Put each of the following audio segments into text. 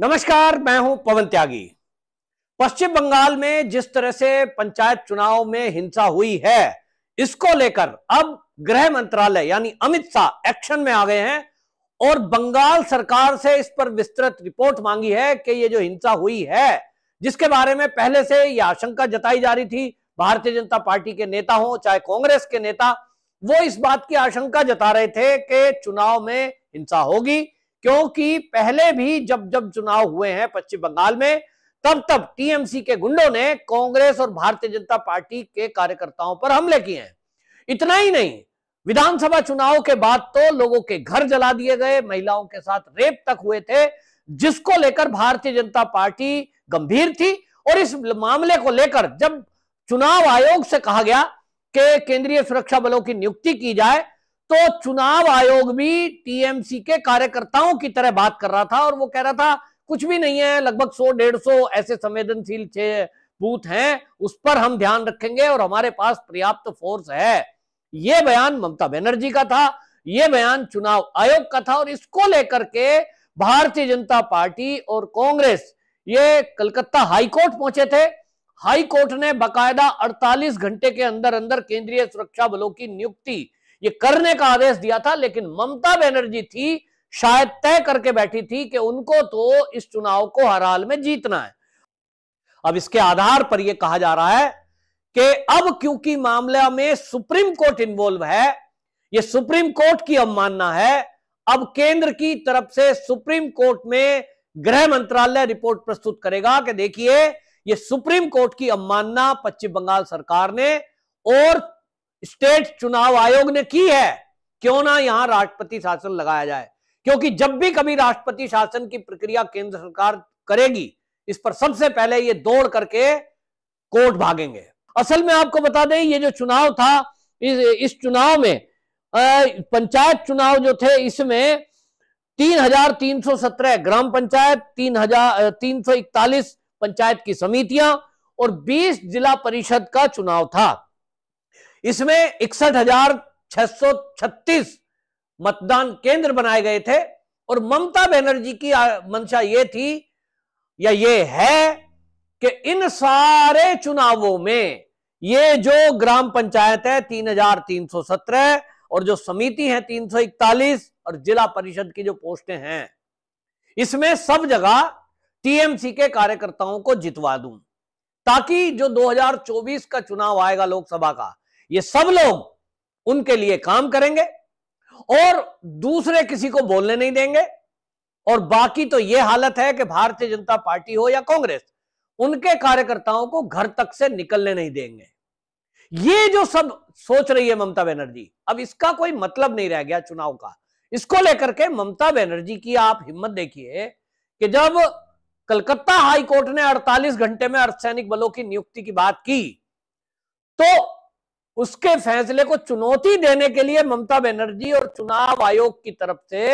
नमस्कार मैं हूं पवन त्यागी पश्चिम बंगाल में जिस तरह से पंचायत चुनाव में हिंसा हुई है इसको लेकर अब गृह मंत्रालय यानी अमित शाह एक्शन में आ गए हैं और बंगाल सरकार से इस पर विस्तृत रिपोर्ट मांगी है कि ये जो हिंसा हुई है जिसके बारे में पहले से ये आशंका जताई जा रही थी भारतीय जनता पार्टी के नेता हो चाहे कांग्रेस के नेता वो इस बात की आशंका जता रहे थे कि चुनाव में हिंसा होगी क्योंकि पहले भी जब जब चुनाव हुए हैं पश्चिम बंगाल में तब तब टीएमसी के गुंडों ने कांग्रेस और भारतीय जनता पार्टी के कार्यकर्ताओं पर हमले किए हैं इतना ही नहीं विधानसभा चुनाव के बाद तो लोगों के घर जला दिए गए महिलाओं के साथ रेप तक हुए थे जिसको लेकर भारतीय जनता पार्टी गंभीर थी और इस मामले को लेकर जब चुनाव आयोग से कहा गया कि केंद्रीय सुरक्षा बलों की नियुक्ति की जाए तो चुनाव आयोग भी टीएमसी के कार्यकर्ताओं की तरह बात कर रहा था और वो कह रहा था कुछ भी नहीं है लगभग सौ डेढ़ सौ ऐसे संवेदनशील बूथ हैं उस पर हम ध्यान रखेंगे और हमारे पास पर्याप्त फोर्स है यह बयान ममता बनर्जी का था यह बयान चुनाव आयोग का था और इसको लेकर के भारतीय जनता पार्टी और कांग्रेस ये कलकत्ता हाईकोर्ट पहुंचे थे हाईकोर्ट ने बकायदा 48 घंटे के अंदर अंदर केंद्रीय सुरक्षा बलों की नियुक्ति ये करने का आदेश दिया था लेकिन ममता बनर्जी थी शायद तय करके बैठी थी कि उनको तो इस चुनाव को हर हाल में जीतना है अब इसके आधार पर यह कहा जा रहा है कि अब क्योंकि मामले में सुप्रीम कोर्ट इन्वॉल्व है यह सुप्रीम कोर्ट की अवमानना है अब केंद्र की तरफ से सुप्रीम कोर्ट में गृह मंत्रालय रिपोर्ट प्रस्तुत करेगा कि देखिए यह सुप्रीम कोर्ट की अवमानना पश्चिम बंगाल सरकार ने और स्टेट चुनाव आयोग ने की है क्यों ना यहां राष्ट्रपति शासन लगाया जाए क्योंकि जब भी कभी राष्ट्रपति शासन की प्रक्रिया केंद्र सरकार करेगी इस पर सबसे पहले ये दौड़ करके कोर्ट भागेंगे असल में आपको बता दें ये जो चुनाव था इस, इस चुनाव में पंचायत चुनाव जो थे इसमें 3,317 ग्राम पंचायत तीन हजार तीन पंचायत की समितियां और 20 जिला परिषद का चुनाव था इसमें इकसठ हजार छत्तीस मतदान केंद्र बनाए गए थे और ममता बनर्जी की मंशा ये थी या ये है कि इन सारे चुनावों में ये जो ग्राम पंचायत है 3317 और जो समिति है 341 और जिला परिषद की जो पोस्टें हैं इसमें सब जगह टीएमसी के कार्यकर्ताओं को जितवा दूं ताकि जो 2024 का चुनाव आएगा लोकसभा का ये सब लोग उनके लिए काम करेंगे और दूसरे किसी को बोलने नहीं देंगे और बाकी तो यह हालत है कि भारतीय जनता पार्टी हो या कांग्रेस उनके कार्यकर्ताओं को घर तक से निकलने नहीं देंगे ये जो सब सोच रही है ममता बनर्जी अब इसका कोई मतलब नहीं रह गया चुनाव का इसको लेकर के ममता बनर्जी की आप हिम्मत देखिए कि जब कलकत्ता हाईकोर्ट ने 48 घंटे में अर्धसैनिक बलों की नियुक्ति की बात की तो उसके फैसले को चुनौती देने के लिए ममता बनर्जी और चुनाव आयोग की तरफ से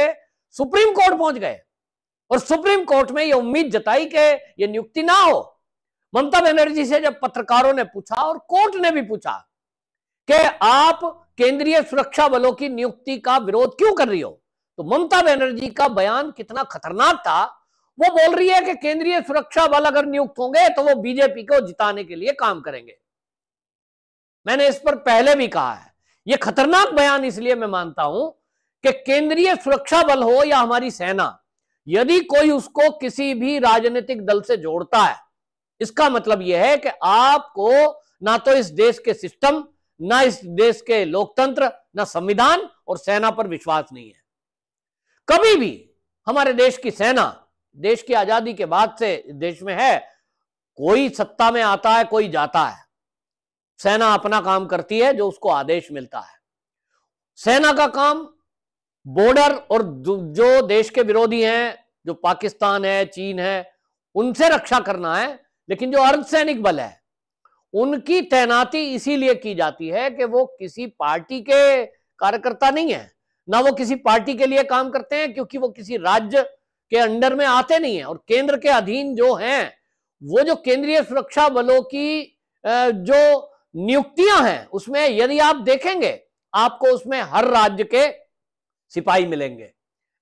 सुप्रीम कोर्ट पहुंच गए और सुप्रीम कोर्ट में यह उम्मीद जताई कि यह नियुक्ति ना हो ममता बनर्जी से जब पत्रकारों ने पूछा और कोर्ट ने भी पूछा कि आप केंद्रीय सुरक्षा बलों की नियुक्ति का विरोध क्यों कर रही हो तो ममता बनर्जी का बयान कितना खतरनाक था वो बोल रही है कि केंद्रीय सुरक्षा बल अगर नियुक्त होंगे तो वो बीजेपी को जिताने के लिए काम करेंगे मैंने इस पर पहले भी कहा है यह खतरनाक बयान इसलिए मैं मानता हूं कि केंद्रीय सुरक्षा बल हो या हमारी सेना यदि कोई उसको किसी भी राजनीतिक दल से जोड़ता है इसका मतलब यह है कि आपको ना तो इस देश के सिस्टम ना इस देश के लोकतंत्र ना संविधान और सेना पर विश्वास नहीं है कभी भी हमारे देश की सेना देश की आजादी के बाद से देश में है कोई सत्ता में आता है कोई जाता है सेना अपना काम करती है जो उसको आदेश मिलता है सेना का काम बॉर्डर और जो देश के विरोधी हैं जो पाकिस्तान है चीन है उनसे रक्षा करना है लेकिन जो अर्धसैनिक बल है उनकी तैनाती इसीलिए की जाती है कि वो किसी पार्टी के कार्यकर्ता नहीं है ना वो किसी पार्टी के लिए काम करते हैं क्योंकि वो किसी राज्य के अंडर में आते नहीं है और केंद्र के अधीन जो हैं वो जो केंद्रीय सुरक्षा बलों की जो नियुक्तियां हैं उसमें यदि आप देखेंगे आपको उसमें हर राज्य के सिपाही मिलेंगे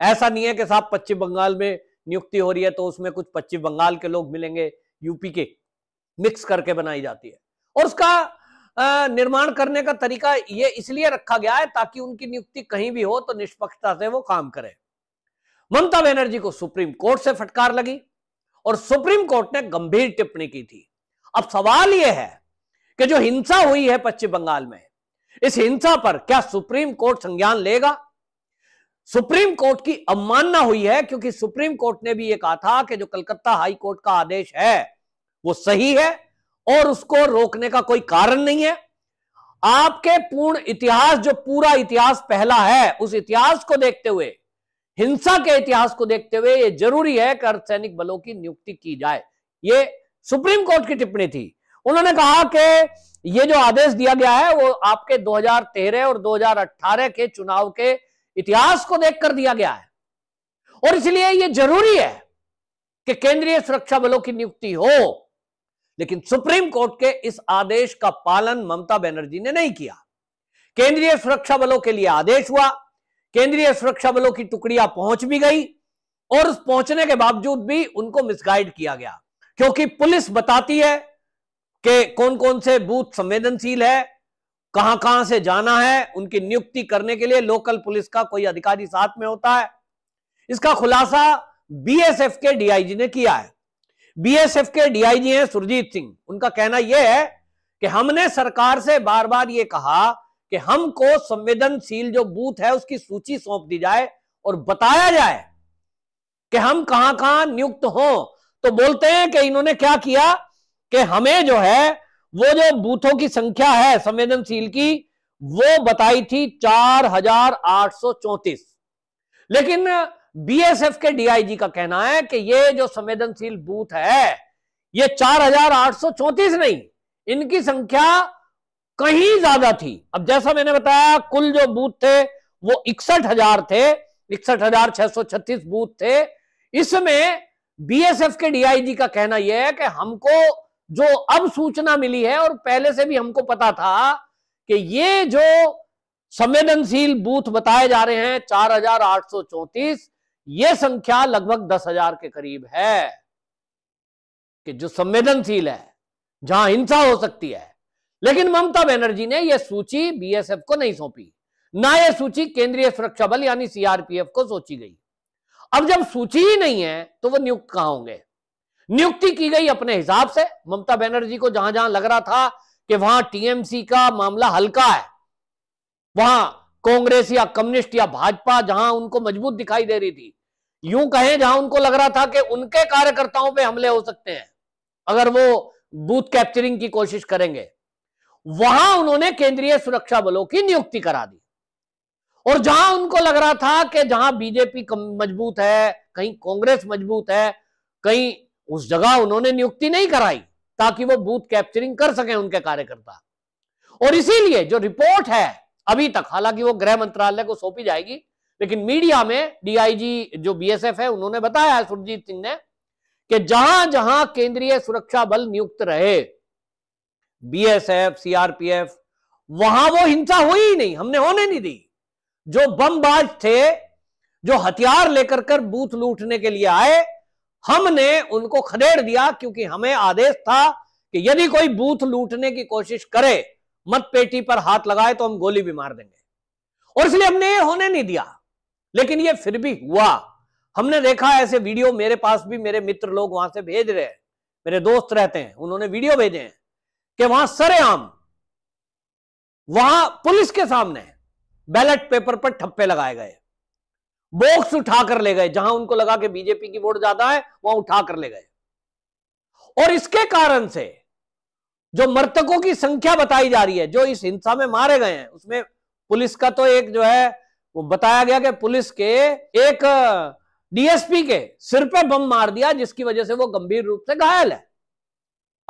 ऐसा नहीं है कि साहब पश्चिम बंगाल में नियुक्ति हो रही है तो उसमें कुछ पश्चिम बंगाल के लोग मिलेंगे यूपी के मिक्स करके बनाई जाती है और उसका निर्माण करने का तरीका ये इसलिए रखा गया है ताकि उनकी नियुक्ति कहीं भी हो तो निष्पक्षता से वो काम करें ममता बनर्जी को सुप्रीम कोर्ट से फटकार लगी और सुप्रीम कोर्ट ने गंभीर टिप्पणी की थी अब सवाल यह है कि जो हिंसा हुई है पश्चिम बंगाल में इस हिंसा पर क्या सुप्रीम कोर्ट संज्ञान लेगा सुप्रीम कोर्ट की अवमानना हुई है क्योंकि सुप्रीम कोर्ट ने भी यह कहा था कि जो कलकत्ता हाई कोर्ट का आदेश है वो सही है और उसको रोकने का कोई कारण नहीं है आपके पूर्ण इतिहास जो पूरा इतिहास पहला है उस इतिहास को देखते हुए हिंसा के इतिहास को देखते हुए यह जरूरी है कि अर्धसैनिक बलों की नियुक्ति की जाए यह सुप्रीम कोर्ट की टिप्पणी थी उन्होंने कहा कि ये जो आदेश दिया गया है वो आपके 2013 और 2018 के चुनाव के इतिहास को देखकर दिया गया है और इसलिए ये जरूरी है कि केंद्रीय सुरक्षा बलों की नियुक्ति हो लेकिन सुप्रीम कोर्ट के इस आदेश का पालन ममता बनर्जी ने नहीं किया केंद्रीय सुरक्षा बलों के लिए आदेश हुआ केंद्रीय सुरक्षा बलों की टुकड़ियां पहुंच भी गई और उस पहुंचने के बावजूद भी उनको मिसगाइड किया गया क्योंकि पुलिस बताती है कि कौन कौन से बूथ संवेदनशील है कहां कहां से जाना है उनकी नियुक्ति करने के लिए लोकल पुलिस का कोई अधिकारी साथ में होता है इसका खुलासा बीएसएफ के डीआईजी ने किया है बीएसएफ के डीआईजी हैं सुरजीत सिंह उनका कहना यह है कि हमने सरकार से बार बार ये कहा कि हमको संवेदनशील जो बूथ है उसकी सूची सौंप दी जाए और बताया जाए कि हम कहां कहां नियुक्त हो तो बोलते हैं कि इन्होंने क्या किया कि हमें जो है वो जो बूथों की संख्या है संवेदनशील की वो बताई थी चार हजार आठ सौ चौतीस लेकिन बीएसएफ के डीआईजी का कहना है कि ये जो संवेदनशील बूथ है ये 4,834 नहीं इनकी संख्या कहीं ज्यादा थी अब जैसा मैंने बताया कुल जो बूथ थे वो इकसठ हजार थे इकसठ हजार छह सौ छत्तीस बूथ थे इसमें बीएसएफ के डीआईजी का कहना यह है कि हमको जो अब सूचना मिली है और पहले से भी हमको पता था कि ये जो संवेदनशील बूथ बताए जा रहे हैं 4,834 ये संख्या लगभग 10,000 के करीब है कि जो संवेदनशील है जहां हिंसा हो सकती है लेकिन ममता बनर्जी ने यह सूची बीएसएफ को नहीं सौंपी ना यह सूची केंद्रीय सुरक्षा बल यानी सीआरपीएफ को सोची गई अब जब सूची ही नहीं है तो वह नियुक्त कहां होंगे नियुक्ति की गई अपने हिसाब से ममता बनर्जी को जहां जहां लग रहा था कि वहां टीएमसी का मामला हल्का है वहां कांग्रेस या कम्युनिस्ट या भाजपा जहां उनको मजबूत दिखाई दे रही थी यूं कहें जहां उनको लग रहा था कि उनके कार्यकर्ताओं पे हमले हो सकते हैं अगर वो बूथ कैप्चरिंग की कोशिश करेंगे वहां उन्होंने केंद्रीय सुरक्षा बलों की नियुक्ति करा दी और जहां उनको लग रहा था कि जहां बीजेपी मजबूत है कहीं कांग्रेस मजबूत है कहीं उस जगह उन्होंने नियुक्ति नहीं कराई ताकि वो बूथ कैप्चरिंग कर सके उनके कार्यकर्ता और इसीलिए जो रिपोर्ट है अभी तक हालांकि वो गृह मंत्रालय को सौंपी जाएगी लेकिन मीडिया में डीआईजी जो बीएसएफ है उन्होंने बताया है सुरजीत सिंह ने कि जहां जहां केंद्रीय सुरक्षा बल नियुक्त रहे बीएसएफ सीआरपीएफ वहां वो हिंसा हुई ही नहीं हमने होने नहीं दी जो बमबाज थे जो हथियार लेकर कर बूथ लूटने के लिए आए हमने उनको खदेड़ दिया क्योंकि हमें आदेश था कि यदि कोई बूथ लूटने की कोशिश करे मत पेटी पर हाथ लगाए तो हम गोली भी मार देंगे और इसलिए हमने ये होने नहीं दिया लेकिन ये फिर भी हुआ हमने देखा ऐसे वीडियो मेरे पास भी मेरे मित्र लोग वहां से भेज रहे हैं मेरे दोस्त रहते हैं उन्होंने वीडियो भेजे हैं कि वहां सरेआम वहां पुलिस के सामने बैलेट पेपर पर ठप्पे लगाए गए बॉक्स उठा कर ले गए जहां उनको लगा कि बीजेपी की वोट ज्यादा है वहां उठा कर ले गए और इसके कारण से जो मृतकों की संख्या बताई जा रही है जो इस हिंसा में मारे गए हैं उसमें पुलिस का तो एक जो है वो बताया गया कि पुलिस के एक डीएसपी के सिर पे बम मार दिया जिसकी वजह से वो गंभीर रूप से घायल है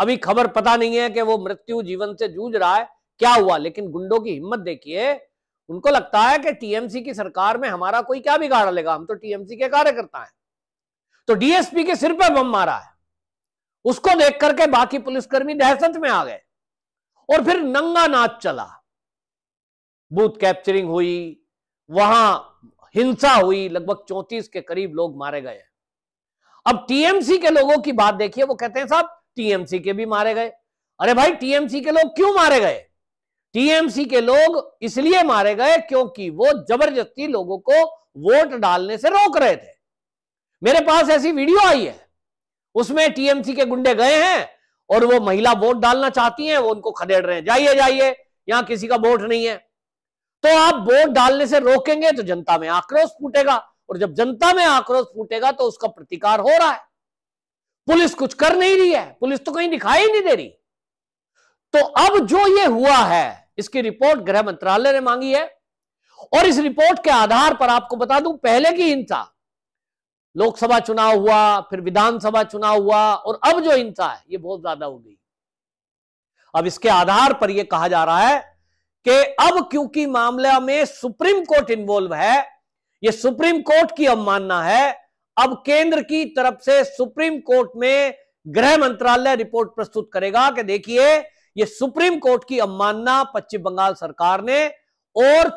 अभी खबर पता नहीं है कि वो मृत्यु जीवन से जूझ रहा है क्या हुआ लेकिन गुंडों की हिम्मत देखिए उनको लगता है कि टीएमसी की सरकार में हमारा कोई क्या बिगाड़ लेगा हम तो टीएमसी के कार्यकर्ता हैं तो डीएसपी के सिर पर बम मारा है उसको देख करके बाकी पुलिसकर्मी दहशत में आ गए और फिर नंगा नाच चला बूथ कैप्चरिंग हुई वहां हिंसा हुई लगभग चौंतीस के करीब लोग मारे गए अब टीएमसी के लोगों की बात देखिए वो कहते हैं साहब टीएमसी के भी मारे गए अरे भाई टीएमसी के लोग क्यों मारे गए टीएमसी के लोग इसलिए मारे गए क्योंकि वो जबरदस्ती लोगों को वोट डालने से रोक रहे थे मेरे पास ऐसी वीडियो आई है उसमें टीएमसी के गुंडे गए हैं और वो महिला वोट डालना चाहती हैं वो उनको खदेड़ रहे हैं जाइए जाइए यहां किसी का वोट नहीं है तो आप वोट डालने से रोकेंगे तो जनता में आक्रोश फूटेगा और जब जनता में आक्रोश फूटेगा तो उसका प्रतिकार हो रहा है पुलिस कुछ कर नहीं रही है पुलिस तो कहीं दिखाई नहीं दे रही तो अब जो ये हुआ है इसकी रिपोर्ट गृह मंत्रालय ने मांगी है और इस रिपोर्ट के आधार पर आपको बता दूं पहले की हिंसा लोकसभा चुनाव हुआ फिर विधानसभा चुनाव हुआ और अब जो हिंसा है ये बहुत ज्यादा हो गई अब इसके आधार पर यह कहा जा रहा है कि अब क्योंकि मामले में सुप्रीम कोर्ट इन्वॉल्व है यह सुप्रीम कोर्ट की अब मानना है अब केंद्र की तरफ से सुप्रीम कोर्ट में गृह मंत्रालय रिपोर्ट प्रस्तुत करेगा कि देखिए ये सुप्रीम कोर्ट की अवमानना पश्चिम बंगाल सरकार ने और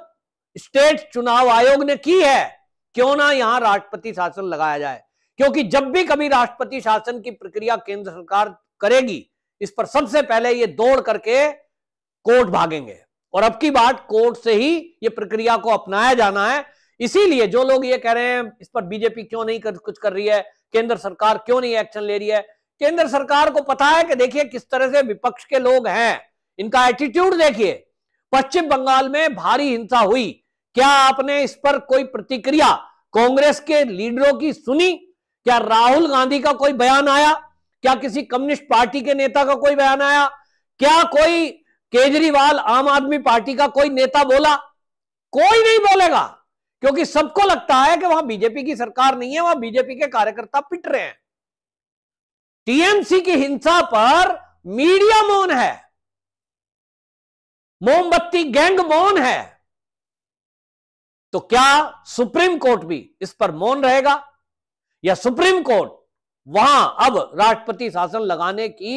स्टेट चुनाव आयोग ने की है क्यों ना यहां राष्ट्रपति शासन लगाया जाए क्योंकि जब भी कभी राष्ट्रपति शासन की प्रक्रिया केंद्र सरकार करेगी इस पर सबसे पहले ये दौड़ करके कोर्ट भागेंगे और अब की बात कोर्ट से ही ये प्रक्रिया को अपनाया जाना है इसीलिए जो लोग ये कह रहे हैं इस पर बीजेपी क्यों नहीं कर, कुछ कर रही है केंद्र सरकार क्यों नहीं एक्शन ले रही है केंद्र सरकार को पता है कि देखिए किस तरह से विपक्ष के लोग हैं इनका एटीट्यूड देखिए पश्चिम बंगाल में भारी हिंसा हुई क्या आपने इस पर कोई प्रतिक्रिया कांग्रेस के लीडरों की सुनी क्या राहुल गांधी का कोई बयान आया क्या किसी कम्युनिस्ट पार्टी के नेता का कोई बयान आया क्या कोई केजरीवाल आम आदमी पार्टी का कोई नेता बोला कोई नहीं बोलेगा क्योंकि सबको लगता है कि वहां बीजेपी की सरकार नहीं है वहां बीजेपी के कार्यकर्ता पिट रहे हैं टीएमसी की हिंसा पर मीडिया मौन है मोमबत्ती गैंग मौन है तो क्या सुप्रीम कोर्ट भी इस पर मौन रहेगा या सुप्रीम कोर्ट वहां अब राष्ट्रपति शासन लगाने की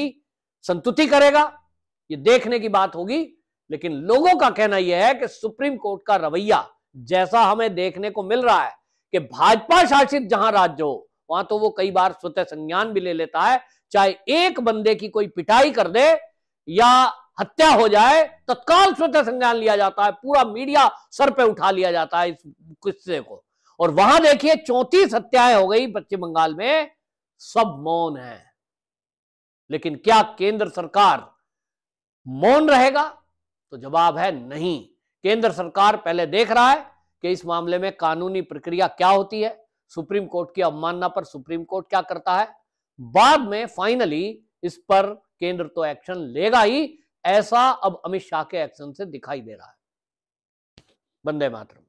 संतुति करेगा यह देखने की बात होगी लेकिन लोगों का कहना यह है कि सुप्रीम कोर्ट का रवैया जैसा हमें देखने को मिल रहा है कि भाजपा शासित जहां राज्य हो वहां तो वो कई बार स्वतः संज्ञान भी ले लेता है चाहे एक बंदे की कोई पिटाई कर दे या हत्या हो जाए तत्काल स्वतः संज्ञान लिया जाता है पूरा मीडिया सर पे उठा लिया जाता है इस किस्से को और वहां देखिए चौंतीस हत्याएं हो गई पश्चिम बंगाल में सब मौन है लेकिन क्या केंद्र सरकार मौन रहेगा तो जवाब है नहीं केंद्र सरकार पहले देख रहा है कि इस मामले में कानूनी प्रक्रिया क्या होती है सुप्रीम कोर्ट की अवमानना पर सुप्रीम कोर्ट क्या करता है बाद में फाइनली इस पर केंद्र तो एक्शन लेगा ही ऐसा अब अमित शाह के एक्शन से दिखाई दे रहा है वंदे मातरम